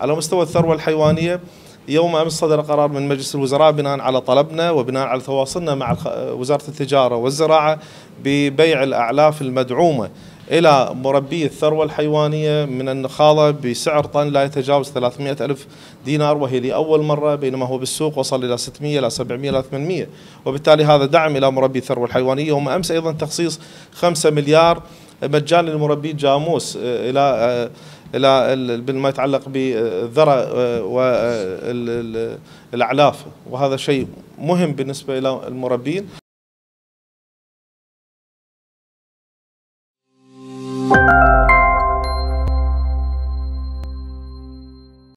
على مستوى الثروة الحيوانية يوم امس صدر قرار من مجلس الوزراء بناء على طلبنا وبناء على تواصلنا مع وزاره التجاره والزراعه ببيع الاعلاف المدعومه الى مربي الثروه الحيوانيه من النخاله بسعر طن لا يتجاوز 300 الف دينار وهي لاول مره بينما هو بالسوق وصل الى 600 الى 700 الى 800 وبالتالي هذا دعم الى مربي الثروه الحيوانيه يوم امس ايضا تخصيص 5 مليار مجانا لمربي جاموس آه، الى آه، الى بما يتعلق بالذره آه، والاعلاف وهذا شيء مهم بالنسبه الى المربين